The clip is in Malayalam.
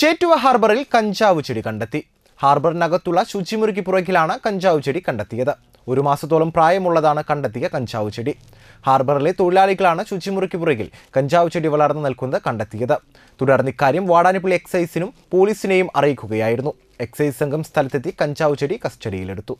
ചേറ്റുവ ഹാർബറിൽ കഞ്ചാവ് ചെടി കണ്ടെത്തി ഹാർബറിനകത്തുള്ള ശുചിമുറിക്ക് പുറകിലാണ് കഞ്ചാവ് ചെടി കണ്ടെത്തിയത് ഒരു മാസത്തോളം പ്രായമുള്ളതാണ് കണ്ടെത്തിയ കഞ്ചാവ് ചെടി ഹാർബറിലെ തൊഴിലാളികളാണ് ശുചിമുറിക്ക് പുറകിൽ കഞ്ചാവ് ചെടി വളർന്നു നിൽക്കുന്നത് കണ്ടെത്തിയത് തുടർന്ന് ഇക്കാര്യം വാടാനിപ്പള്ളി എക്സൈസിനും പോലീസിനെയും അറിയിക്കുകയായിരുന്നു എക്സൈസ് സംഘം സ്ഥലത്തെത്തി കഞ്ചാവ് ചെടി കസ്റ്റഡിയിലെടുത്തു